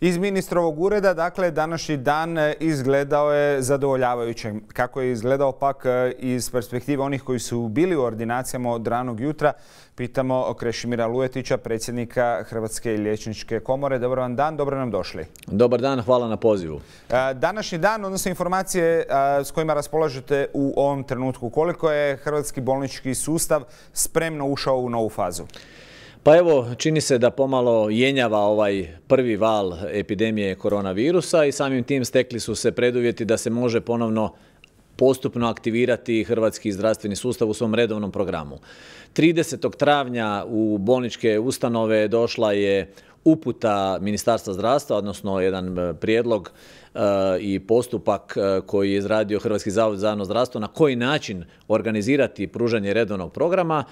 Iz ministrovog ureda, dakle, današnji dan e, izgledao je zadovoljavajuće. Kako je izgledao pak e, iz perspektive onih koji su bili u ordinacijama od ranog jutra, pitamo Krešimira Lujetića, predsjednika Hrvatske liječničke komore. Dobar vam dan, dobro nam došli. Dobar dan, hvala na pozivu. E, današnji dan, odnosno informacije s kojima raspolažete u ovom trenutku. Koliko je hrvatski bolnički sustav spremno ušao u novu fazu? Pa evo, čini se da pomalo jenjava ovaj prvi val epidemije koronavirusa i samim tim stekli su se preduvjeti da se može ponovno postupno aktivirati hrvatski zdravstveni sustav u svom redovnom programu. 30. travnja u bolničke ustanove došla je uputa Ministarstva zdravstva, odnosno jedan e, prijedlog e, i postupak e, koji je izradio Hrvatski zavod za javno zdravstvo na koji način organizirati pružanje redovnog programa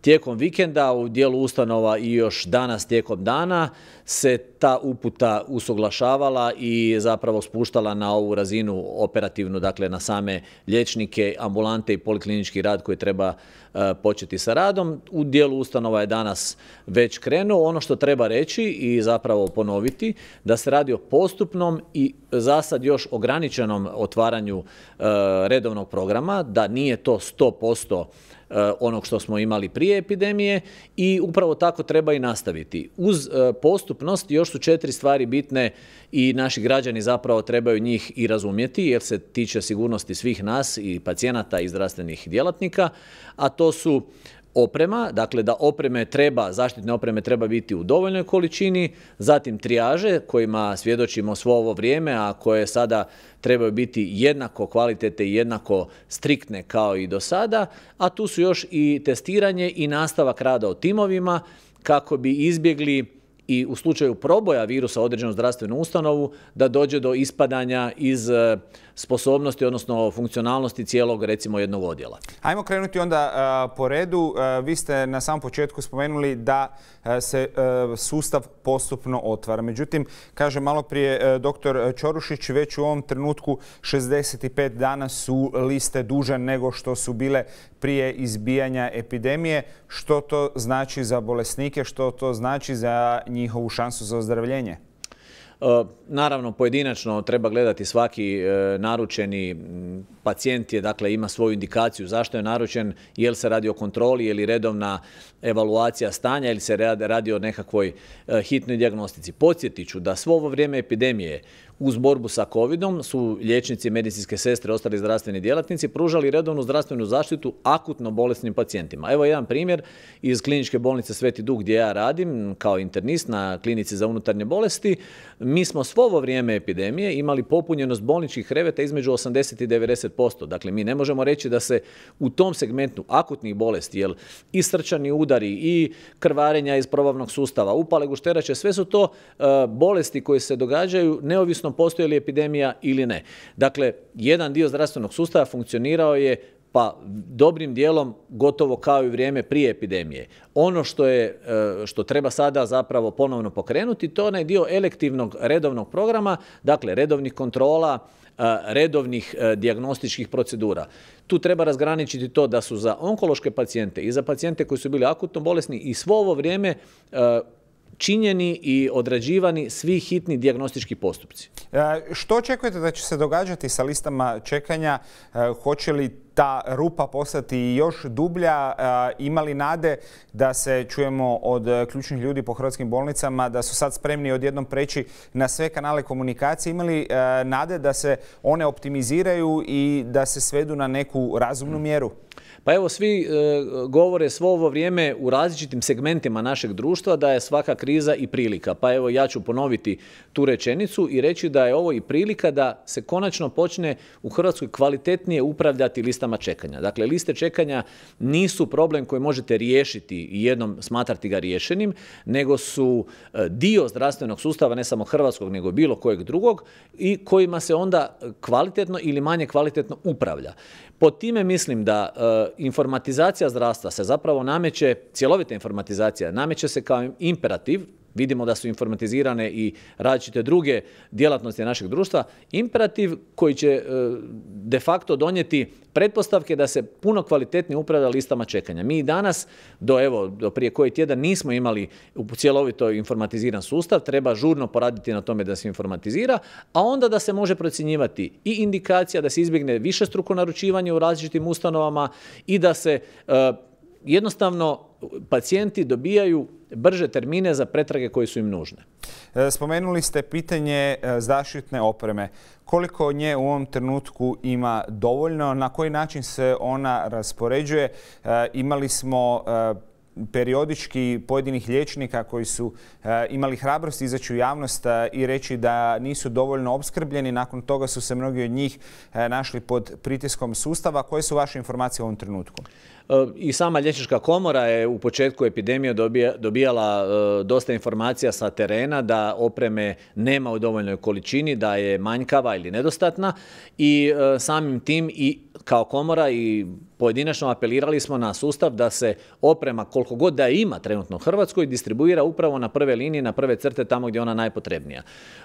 tijekom vikenda u dijelu ustanova i još danas tijekom dana se ta uputa usuglašavala i zapravo spuštala na ovu razinu operativnu, dakle na same liječnike, ambulante i poliklinički rad koji treba e, početi sa radom. U dijelu ustanova je danas već krenuo. Ono što treba reći i zapravo ponoviti, da se radi o postupnom i zasad još ograničenom otvaranju e, redovnog programa, da nije to 100% Eh, onog što smo imali prije epidemije i upravo tako treba i nastaviti. Uz eh, postupnost još su četiri stvari bitne i naši građani zapravo trebaju njih i razumjeti jer se tiče sigurnosti svih nas i pacijenata i zdravstvenih djelatnika, a to su oprema, dakle da opreme treba, zaštitne opreme treba biti u dovoljnoj količini, zatim trijaže kojima svjedočimo svo ovo vrijeme, a koje sada trebaju biti jednako kvalitete i jednako striktne kao i do sada, a tu su još i testiranje i nastavak rada o timovima kako bi izbjegli i u slučaju proboja virusa određenu zdravstvenu ustanovu da dođe do ispadanja iz e, sposobnosti, odnosno funkcionalnosti cijelog recimo jednog odjela. Ajmo krenuti onda e, po redu. E, vi ste na samom početku spomenuli da se sustav postupno otvara. Međutim, kaže malo prije doktor Čorušić, već u ovom trenutku 65 dana su liste duže nego što su bile prije izbijanja epidemije. Što to znači za bolesnike, što to znači za njihovu šansu za ozdravljenje? E, naravno, pojedinačno treba gledati svaki e, naručeni pacijent je, dakle, ima svoju indikaciju zašto je naručen, je li se radi o kontroli, je redovna evaluacija stanja ili se radi o nekakvoj e, hitnoj diagnostici. Podsjetit ću da svo ovo vrijeme epidemije uz borbu sa covidom su liječnici, medicinske sestre, ostali zdravstveni djelatnici pružali redovnu zdravstvenu zaštitu akutno bolesnim pacijentima. Evo jedan primjer iz kliničke bolnice Sveti Duh gdje ja radim kao internist na klinici za unutarnje bolesti. Mi smo svo ovo vrijeme epidemije imali popunjenost bolničkih kreveta između 80 i 90%. Dakle, mi ne možemo reći da se u tom segmentu akutnih bolesti, jer i srčani udari i krvarenja iz probavnog sustava, upale gušterače, sve su to e, bolesti koje se događaju neovisno postoje postoji li epidemija ili ne. Dakle, jedan dio zdravstvenog sustava funkcionirao je pa dobrim dijelom gotovo kao i vrijeme prije epidemije. Ono što, je, e, što treba sada zapravo ponovno pokrenuti, to je onaj dio elektivnog redovnog programa, dakle redovnih kontrola, e, redovnih e, dijagnostičkih procedura. Tu treba razgraničiti to da su za onkološke pacijente i za pacijente koji su bili akutno bolesni i svo ovo vrijeme činjeni i odrađivani svi hitni dijagnostički postupci. E, što očekujete da će se događati sa listama čekanja? E, hoće li ta rupa postati još dublja. Imali nade da se čujemo od e, ključnih ljudi po hrvatskim bolnicama, da su sad spremni odjednom preći na sve kanale komunikacije. Imali e, nade da se one optimiziraju i da se svedu na neku razumnu mjeru? Pa evo, svi e, govore svo ovo vrijeme u različitim segmentima našeg društva da je svaka kriza i prilika. Pa evo, ja ću ponoviti tu rečenicu i reći da je ovo i prilika da se konačno počne u Hrvatskoj kvalitetnije upravljati listama listama čekanja. Dakle, liste čekanja nisu problem koji možete riješiti i jednom smatrati ga riješenim, nego su e, dio zdravstvenog sustava, ne samo hrvatskog, nego bilo kojeg drugog, i kojima se onda kvalitetno ili manje kvalitetno upravlja. Pod time mislim da e, informatizacija zdravstva se zapravo nameće, cjelovita informatizacija nameće se kao imperativ, vidimo da su informatizirane i različite druge djelatnosti našeg društva, imperativ koji će e, de facto donijeti pretpostavke da se puno kvalitetnije upravlja listama čekanja. Mi i danas, do evo, do prije koji tjedan nismo imali cjelovito informatiziran sustav, treba žurno poraditi na tome da se informatizira, a onda da se može procjenjivati i indikacija da se izbjegne višestruko naručivanje u različitim ustanovama i da se e, jednostavno pacijenti dobijaju brže termine za pretrage koje su im nužne. E, spomenuli ste pitanje e, zaštitne opreme. Koliko nje u ovom trenutku ima dovoljno? Na koji način se ona raspoređuje? E, imali smo periodički pojedinih liječnika koji su imali hrabrost izaći u javnost i reći da nisu dovoljno obskrbljeni. Nakon toga su se mnogi od njih našli pod pritiskom sustava. Koje su vaše informacije u ovom trenutku? E, I sama liječnička komora je u početku epidemije dobijala e, dosta informacija sa terena da opreme nema u dovoljnoj količini, da je manjkava ili nedostatna i e, samim tim i kao komora i pojedinačno apelirali smo na sustav da se oprema koliko god da ima trenutno u Hrvatskoj distribuira upravo na prve linije, na prve crte tamo gdje je ona najpotrebnija.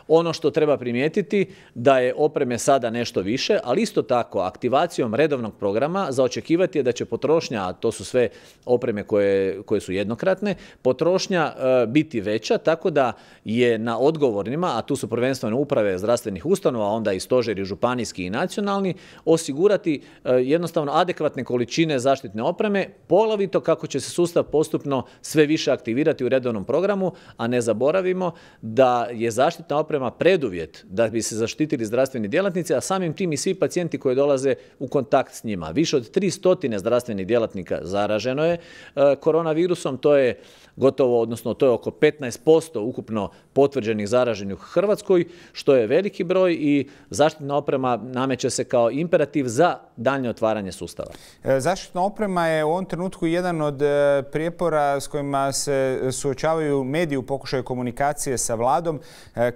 Ono što treba primijetiti da je opreme sada nešto više, ali isto tako aktivacijom redovnog programa zaočekivati je da će potrošnja a to su sve opreme koje, koje su jednokratne, potrošnja e, biti veća, tako da je na odgovornima, a tu su prvenstveno uprave zdravstvenih ustanova, onda i stožeri županijski i nacionalni, osigurati e, jednostavno adekvatne količine zaštitne opreme, polovito kako će se sustav postupno sve više aktivirati u redovnom programu, a ne zaboravimo da je zaštitna oprema preduvjet da bi se zaštitili zdravstveni djelatnici, a samim tim i svi pacijenti koji dolaze u kontakt s njima. Više od 300 zdravstvenih djelatnici djelatnika zaraženo je e, koronavirusom, to je gotovo, odnosno to je oko 15% ukupno potvrđenih zaraženih u Hrvatskoj, što je veliki broj i zaštitna oprema nameće se kao imperativ za daljnje otvaranje sustava. E, zaštitna oprema je u ovom trenutku jedan od e, prijepora s kojima se suočavaju mediji u pokušaju komunikacije sa vladom.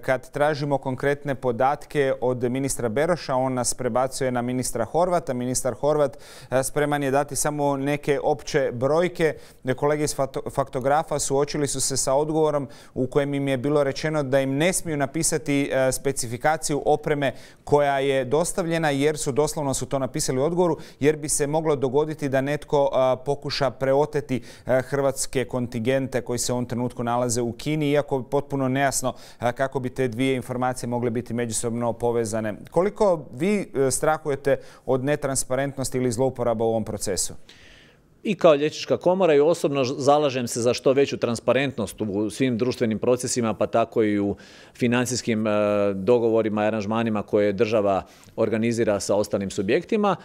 Kad tražimo konkretne podatke od ministra Beroša, on nas prebacuje na ministra Horvata. Ministar Horvat spreman je dati samo neke opće brojke. Kolege iz faktografa suočili su se sa odgovorom u kojem im je bilo rečeno da im ne smiju napisati e, specifikaciju opreme koja je dostavljena jer su doslovno su to napisali u odgovoru jer bi se moglo dogoditi da netko e, pokuša preoteti e, hrvatske kontingente koji se u ovom trenutku nalaze u Kini, iako je potpuno nejasno kako bi te dvije informacije mogle biti međusobno povezane. Koliko vi strahujete od netransparentnosti ili zlouporaba u ovom procesu? i kao liječnička komora i osobno zalažem se za što veću transparentnost u svim društvenim procesima, pa tako i u financijskim e, dogovorima i aranžmanima koje država organizira sa ostalim subjektima.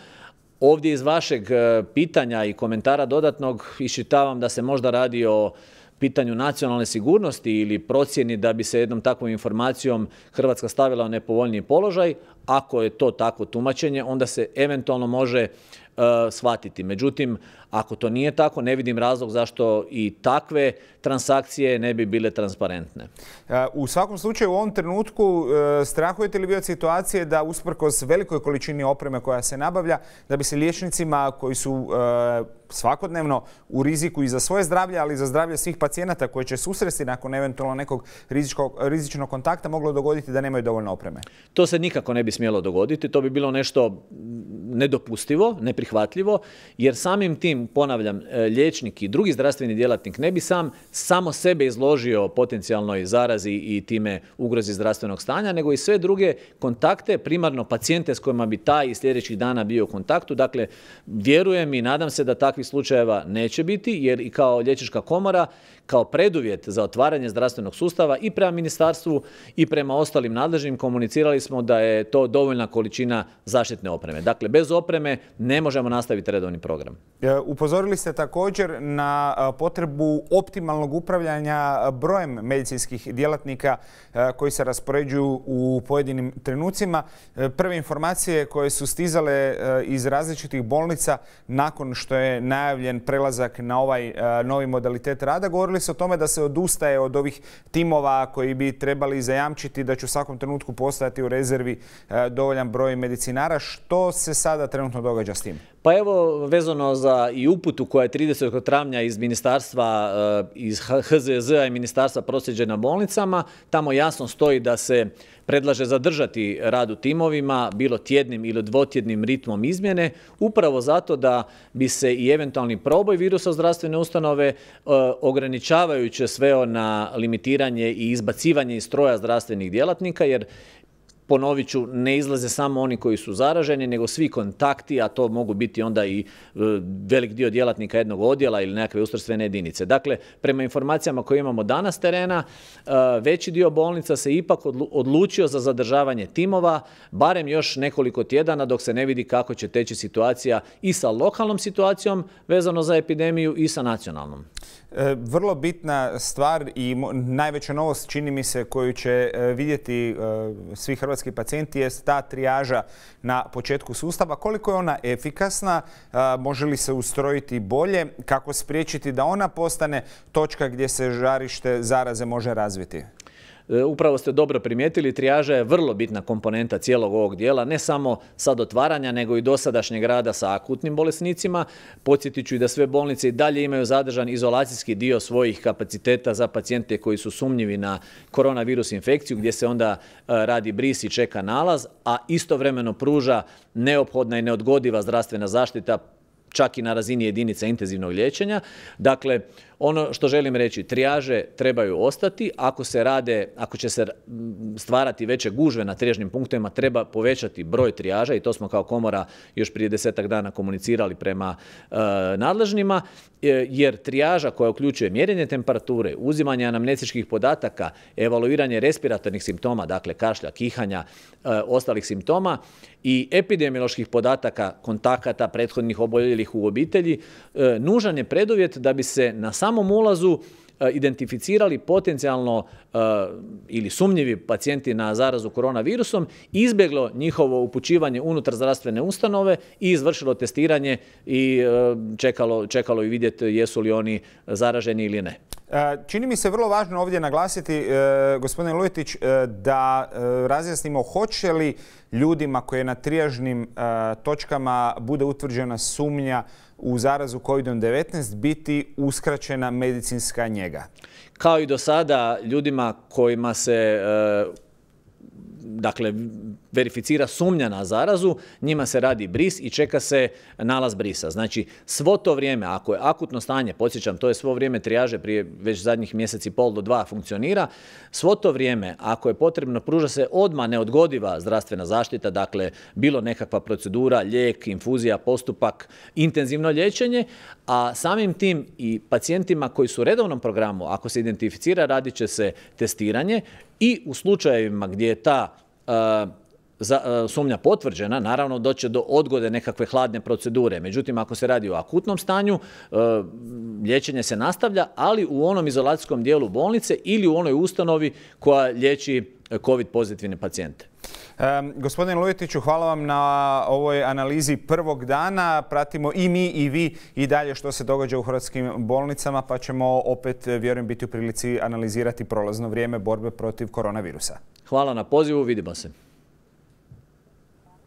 Ovdje iz vašeg e, pitanja i komentara dodatnog iščitavam da se možda radi o pitanju nacionalne sigurnosti ili procjeni da bi se jednom takvom informacijom Hrvatska stavila u nepovoljniji položaj, ako je to takvo tumačenje, onda se eventualno može e, shvatiti. Međutim, ako to nije tako, ne vidim razlog zašto i takve transakcije ne bi bile transparentne. E, u svakom slučaju u ovom trenutku e, strahujete li vi od situacije da usprkos velikoj količini opreme koja se nabavlja, da bi se liječnicima koji su e, svakodnevno u riziku i za svoje zdravlje, ali i za zdravlje svih pacijenata koji će susresti nakon eventualno nekog rizičnog kontakta moglo dogoditi da nemaju dovoljno opreme? To se nikako ne bi smjelo dogoditi. To bi bilo nešto nedopustivo, neprihvatljivo, jer samim tim ponavljam, e, liječnik i drugi zdravstveni djelatnik ne bi sam samo sebe izložio potencijalnoj zarazi i time ugrozi zdravstvenog stanja, nego i sve druge kontakte, primarno pacijente s kojima bi taj i sljedećih dana bio u kontaktu. Dakle, vjerujem i nadam se da takvih slučajeva neće biti, jer i kao liječnička komora, kao preduvjet za otvaranje zdravstvenog sustava i prema ministarstvu i prema ostalim nadležnim komunicirali smo da je to dovoljna količina zaštitne opreme. Dakle, bez opreme ne možemo nastaviti redovni program. Upozorili ste također na e, potrebu optimalnog upravljanja e, brojem medicinskih djelatnika e, koji se raspoređuju u pojedinim trenucima. Prve informacije koje su stizale iz različitih bolnica nakon što je najavljen prelazak na ovaj novi modalitet rada, govorili su o tome da se odustaje od ovih timova koji bi trebali zajamčiti da će u svakom trenutku postati u rezervi dovoljan broj medicinara. Što se sada trenutno događa s tim? Pa evo, vezano za i i uputu koja je 30. travnja iz ministarstva, eh, iz HZZ-a i ministarstva prosjeđe na bolnicama, tamo jasno stoji da se predlaže zadržati rad u timovima, bilo tjednim ili dvotjednim ritmom izmjene, upravo zato da bi se i eventualni proboj virusa zdravstvene ustanove eh, ograničavajuće sveo na limitiranje i izbacivanje iz stroja zdravstvenih djelatnika, jer ponovit ću, ne izlaze samo oni koji su zaraženi, nego svi kontakti, a to mogu biti onda i e, velik dio djelatnika jednog odjela ili nekakve ustrojstvene jedinice. Dakle, prema informacijama koje imamo danas terena, e, veći dio bolnica se ipak odlučio za zadržavanje timova, barem još nekoliko tjedana dok se ne vidi kako će teći situacija i sa lokalnom situacijom vezano za epidemiju i sa nacionalnom. E, vrlo bitna stvar i najveća novost čini mi se koju će vidjeti svi Hrvatski hrvatski pacijenti je ta trijaža na početku sustava. Koliko je ona efikasna? Može li se ustrojiti bolje? Kako spriječiti da ona postane točka gdje se žarište zaraze može razviti? E, upravo ste dobro primijetili, trijaža je vrlo bitna komponenta cijelog ovog dijela, ne samo sad otvaranja, nego i dosadašnjeg rada sa akutnim bolesnicima. Podsjetit ću i da sve bolnice i dalje imaju zadržan izolacijski dio svojih kapaciteta za pacijente koji su sumnjivi na koronavirus infekciju, gdje se onda e, radi bris i čeka nalaz, a istovremeno pruža neophodna i neodgodiva zdravstvena zaštita čak i na razini jedinica intenzivnog liječenja. Dakle, ono što želim reći, trijaže trebaju ostati, ako se rade, ako će se mm, stvarati veće gužve na trijažnim punktovima, treba povećati broj trijaža i to smo kao komora još prije desetak dana komunicirali prema e, nadležnima, e, jer trijaža koja uključuje mjerenje temperature, uzimanje anamnestičkih podataka, evaluiranje respiratornih simptoma, dakle kašlja, kihanja, e, ostalih simptoma i epidemioloških podataka, kontakata, prethodnih oboljelih u obitelji, nužan je preduvjet da bi se na samom samom ulazu e, identificirali potencijalno e, ili sumnjivi pacijenti na zarazu koronavirusom, izbjeglo njihovo upućivanje unutar zdravstvene ustanove i izvršilo testiranje i e, čekalo, čekalo i vidjeti jesu li oni zaraženi ili ne. E, čini mi se vrlo važno ovdje naglasiti, e, gospodine Lujetić, e, da razjasnimo hoće li ljudima koje na trijažnim točkama bude utvrđena sumnja u zarazu COVID-19 biti uskraćena medicinska njega. Kao i do sada, ljudima kojima se dakle verificira sumnja na zarazu, njima se radi bris i čeka se nalaz brisa. Znači, svo to vrijeme, ako je akutno stanje, podsjećam, to je svo vrijeme trijaže prije već zadnjih mjeseci pol do dva funkcionira, svo to vrijeme, ako je potrebno, pruža se odma neodgodiva zdravstvena zaštita, dakle, bilo nekakva procedura, lijek, infuzija, postupak, intenzivno liječenje, a samim tim i pacijentima koji su u redovnom programu, ako se identificira, radit će se testiranje i u slučajevima gdje je ta za, e, sumnja potvrđena, naravno doće do odgode nekakve hladne procedure. Međutim, ako se radi o akutnom stanju, e, liječenje se nastavlja, ali u onom izolacijskom dijelu bolnice ili u onoj ustanovi koja liječi e, COVID pozitivne pacijente. Gospodine gospodin Lujetiću, hvala vam na ovoj analizi prvog dana. Pratimo i mi i vi i dalje što se događa u hrvatskim bolnicama, pa ćemo opet, vjerujem, biti u prilici analizirati prolazno vrijeme borbe protiv koronavirusa. Hvala na pozivu, vidimo se.